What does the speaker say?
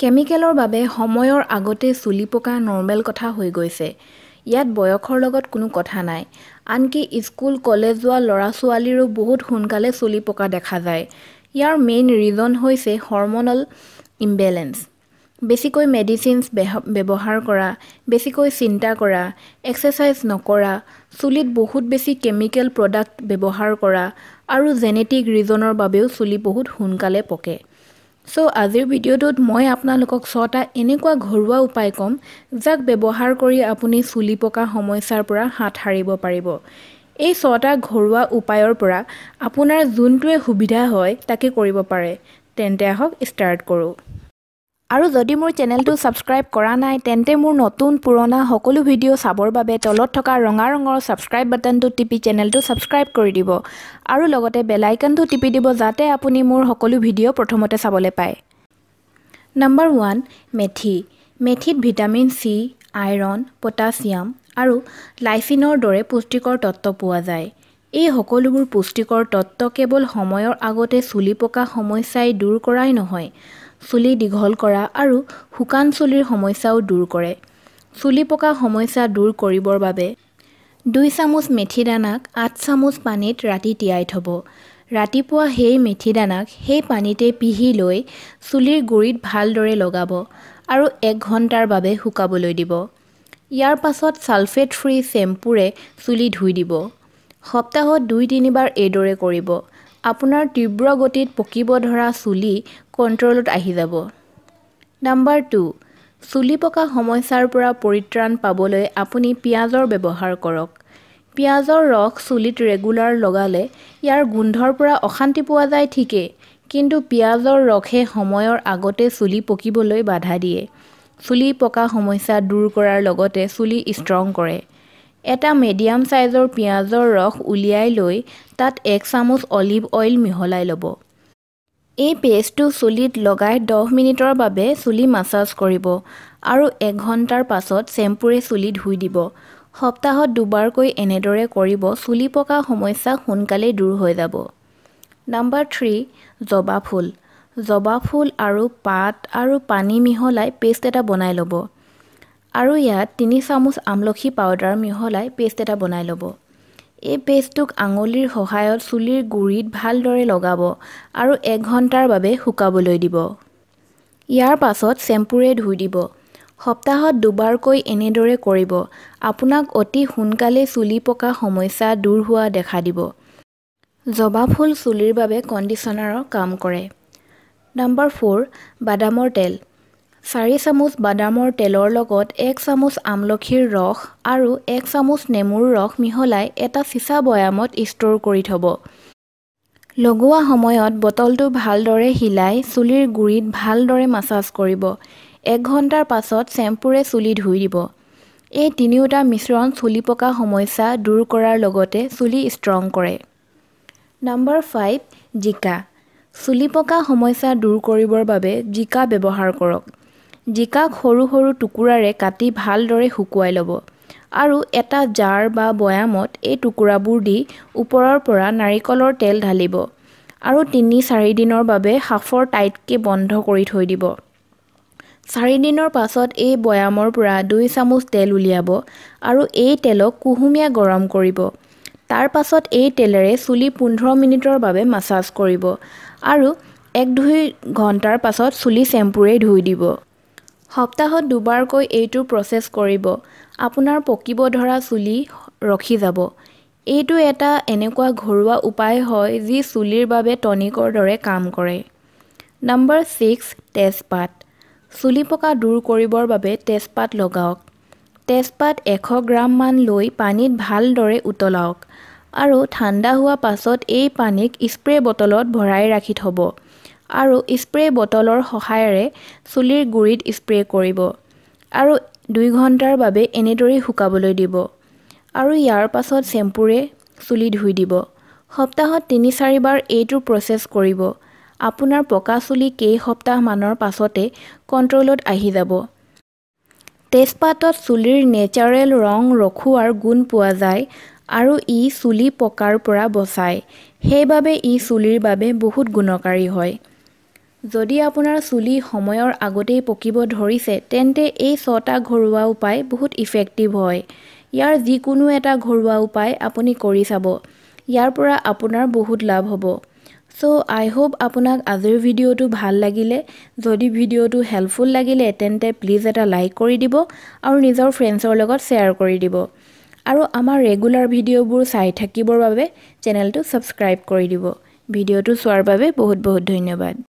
কেমিকেলৰ বাবে সময়ৰ আগতে চুলি পকা নৰ্মেল কথা হৈ গৈছে ইয়াত বয়সৰ লগত কোনো কথা নাই আনকি স্কুল কলেজ যোৱা ল'ৰা ছোৱালীৰো বহুত সোনকালে চুলি পকা দেখা যায় ইয়াৰ মেইন ৰিজন হৈছে হৰ্মনেল ইমবেলেঞ্চ বেছিকৈ মেডিচিনছ ব্যৱহাৰ কৰা বেছিকৈ চিন্তা কৰা এক্সাৰচাইজ নকৰা চুলিত বহুত বেছি কেমিকেল প্ৰডাক্ট ব্যৱহাৰ কৰা আৰু জেনেটিক ৰিজনৰ বাবেও চুলি বহুত সোনকালে পকে চ' আজিৰ ভিডিঅ'টোত মই আপোনালোকক ছটা এনেকুৱা ঘৰুৱা উপায় ক'ম যাক ব্যৱহাৰ কৰি আপুনি চুলি পকা সমস্যাৰ পৰা হাত সাৰিব পাৰিব এই ছটা ঘৰুৱা উপায়ৰ পৰা আপোনাৰ যোনটোৱে সুবিধা হয় তাকে কৰিব পাৰে তেন্তে আহক ষ্টাৰ্ট কৰোঁ আৰু যদি মোৰ চেনেলটো ছাবস্ক্ৰাইব কৰা নাই তেন্তে মোৰ নতুন পুৰণা সকলো ভিডিঅ' চাবৰ বাবে তলত থকা ৰঙা ৰঙৰ ছাবস্ক্ৰাইব বাটনটো টিপি চেনেলটো ছাবস্ক্ৰাইব কৰি দিব আৰু লগতে বেল টিপি দিব যাতে আপুনি মোৰ সকলো ভিডিঅ' প্ৰথমতে চাবলৈ পায় নাম্বাৰ ওৱান মেথি মেথিত ভিটামিন চি আইৰণ পটাছিয়াম আৰু লাইচিনৰ দৰে পুষ্টিকৰ তত্ত্ব পোৱা যায় এই সকলোবোৰ পুষ্টিকৰ তত্ত্ব কেৱল সময়ৰ আগতে চুলি পকা সমস্যাই দূৰ কৰাই নহয় চুলি দীঘল কৰা আৰু শুকান চুলিৰ সমস্যাও দূৰ কৰে চুলি পকা সমস্যা দূৰ কৰিবৰ বাবে দুই চামুচ মেথি দানাক আঠ চামুচ পানীত ৰাতি তিয়াই থ'ব ৰাতিপুৱা সেই মেথি দানাক সেই পানীতে পিহি লৈ চুলিৰ গুৰিত ভালদৰে লগাব আৰু এক ঘণ্টাৰ বাবে শুকাবলৈ দিব ইয়াৰ পাছত ছালফেট ফ্ৰী চেম্পুৰে চুলি ধুই দিব সপ্তাহত দুই তিনিবাৰ এইদৰে কৰিব আপোনাৰ তীব্ৰ গতিত পকিব ধৰা চুলি কণ্ট্ৰলত আহি যাব নাম্বাৰ টু চুলি পকা সমস্যাৰ পৰা পৰিত্ৰাণ পাবলৈ আপুনি পিঁয়াজৰ ব্যৱহাৰ কৰক পিঁয়াজৰ ৰস চুলিত ৰেগুলাৰ লগালে ইয়াৰ গোন্ধৰ পৰা অশান্তি পোৱা যায় ঠিকেই কিন্তু পিঁয়াজৰ ৰসে সময়ৰ আগতে চুলি পকিবলৈ বাধা দিয়ে চুলি পকা সমস্যা দূৰ কৰাৰ লগতে চুলি ষ্ট্ৰং কৰে এটা মিডিয়াম চাইজৰ পিঁয়াজৰ ৰস উলিয়াই লৈ তাত এক চামুচ অলিভ অইল মিহলাই ল'ব এই পেষ্টটো চুলিত লগাই দহ মিনিটৰ বাবে চুলি মাছাজ কৰিব আৰু এঘণ্টাৰ পাছত চেম্পুৰে চুলি ধুই দিব সপ্তাহত দুবাৰকৈ এনেদৰে কৰিব চুলি পকা সমস্যা সোনকালেই দূৰ হৈ যাব নাম্বাৰ থ্ৰী জবা ফুল জবা ফুল আৰু পাত আৰু পানী মিহলাই পেষ্ট এটা বনাই ল'ব আৰু ইয়াত তিনি চামুচ আমলখি পাউদাৰ মিহলাই পেষ্ট এটা বনাই ল'ব এই পেষ্টটোক আঙুলিৰ সহায়ত চুলিৰ গুৰিত ভালদৰে লগাব আৰু এক ঘণ্টাৰ বাবে শুকাবলৈ দিব ইয়াৰ পাছত চেম্পুৰে ধুই দিব সপ্তাহত দুবাৰকৈ এনেদৰে কৰিব আপোনাক অতি সোনকালে চুলি পকা সমস্যা দূৰ হোৱা দেখা দিব জবা ফুল চুলিৰ বাবে কণ্ডিশ্যনাৰৰ কাম কৰে নাম্বাৰ ফ'ৰ বাদামৰ তেল চাৰি চামুচ বাদামৰ তেলৰ লগত এক চামুচ আমলখিৰ ৰস আৰু এক চামুচ নেমুৰ ৰস মিহলাই এটা চিচা বৈয়ামত ষ্ট'ৰ কৰি থ'ব লগোৱা সময়ত বটলটো ভালদৰে হিলাই চুলিৰ গুৰিত ভালদৰে মাছাজ কৰিব এক ঘণ্টাৰ পাছত চেম্পুৰে চুলি ধুই দিব এই তিনিওটা মিশ্ৰণ চুলি পকা সমস্যা দূৰ কৰাৰ লগতে চুলি ষ্ট্ৰং কৰে নাম্বাৰ ফাইভ জিকা চুলি পকা সমস্যা দূৰ কৰিবৰ বাবে জিকা ব্যৱহাৰ কৰক জিকাক সৰু সৰু টুকুৰাৰে কাটি ভালদৰে শুকুৱাই ল'ব আৰু এটা জাৰ বা বৈয়ামত এই টুকুৰাবোৰ দি ওপৰৰ পৰা নাৰিকলৰ তেল ঢালিব আৰু তিনি চাৰিদিনৰ বাবে সাফৰ টাইটকৈ বন্ধ কৰি থৈ দিব চাৰিদিনৰ পাছত এই বৈয়ামৰ পৰা দুই চামুচ তেল উলিয়াব আৰু এই তেলক কুহুমীয়া গৰম কৰিব তাৰ পাছত এই তেলেৰে চুলি পোন্ধৰ মিনিটৰ বাবে মাছাজ কৰিব আৰু এক দুই ঘণ্টাৰ পাছত চুলি চেম্পুৰে ধুই দিব সপ্তাহত দুবাৰকৈ এইটো প্ৰচেছ কৰিব আপোনাৰ পকিব ধৰা চুলি ৰখি যাব এইটো এটা এনেকুৱা ঘৰুৱা উপায় হয় যি চুলিৰ বাবে টনিকৰ দৰে কাম কৰে নম্বৰ ছিক্স তেজপাত চুলি পকা দূৰ কৰিবৰ বাবে তেজপাত লগাওক তেজপাত এশ গ্ৰামমান লৈ পানীত ভালদৰে উতলাওক আৰু ঠাণ্ডা হোৱা পাছত এই পানীক স্প্ৰে বটলত ভৰাই ৰাখি থ'ব আৰু স্প্ৰে বটলৰ সহায়েৰে চুলিৰ গুৰিত স্প্ৰে কৰিব আৰু দুই ঘণ্টাৰ বাবে এনেদৰেই শুকাবলৈ দিব আৰু ইয়াৰ পাছত চেম্পুৰে চুলি ধুই দিব সপ্তাহত তিনি চাৰিবাৰ এইটো প্ৰচেছ কৰিব আপোনাৰ পকা চুলি কেইসপ্তাহমানৰ পাছতে কণ্ট্ৰলত আহি যাব তেজপাতত চুলিৰ নেচাৰেল ৰং ৰখোৱাৰ গুণ পোৱা যায় আৰু ই চুলি পকাৰ পৰা বচায় সেইবাবে ই চুলিৰ বাবে বহুত গুণকাৰী হয় যদি আপোনাৰ চুলি সময়ৰ আগতেই পকিব ধৰিছে তেন্তে এই ছটা ঘৰুৱা উপায় বহুত ইফেক্টিভ হয় ইয়াৰ যিকোনো এটা ঘৰুৱা উপায় আপুনি কৰি চাব ইয়াৰ পৰা আপোনাৰ বহুত লাভ হ'ব ছ' আই হোপ আপোনাক আজিৰ ভিডিঅ'টো ভাল লাগিলে যদি ভিডিঅ'টো হেল্পফুল লাগিলে তেন্তে প্লিজ এটা লাইক কৰি দিব আৰু নিজৰ ফ্ৰেণ্ডছৰ লগত শ্বেয়াৰ কৰি দিব আৰু আমাৰ ৰেগুলাৰ ভিডিঅ'বোৰ চাই থাকিবৰ বাবে চেনেলটো ছাবস্ক্ৰাইব কৰি দিব ভিডিঅ'টো চোৱাৰ বাবে বহুত বহুত ধন্যবাদ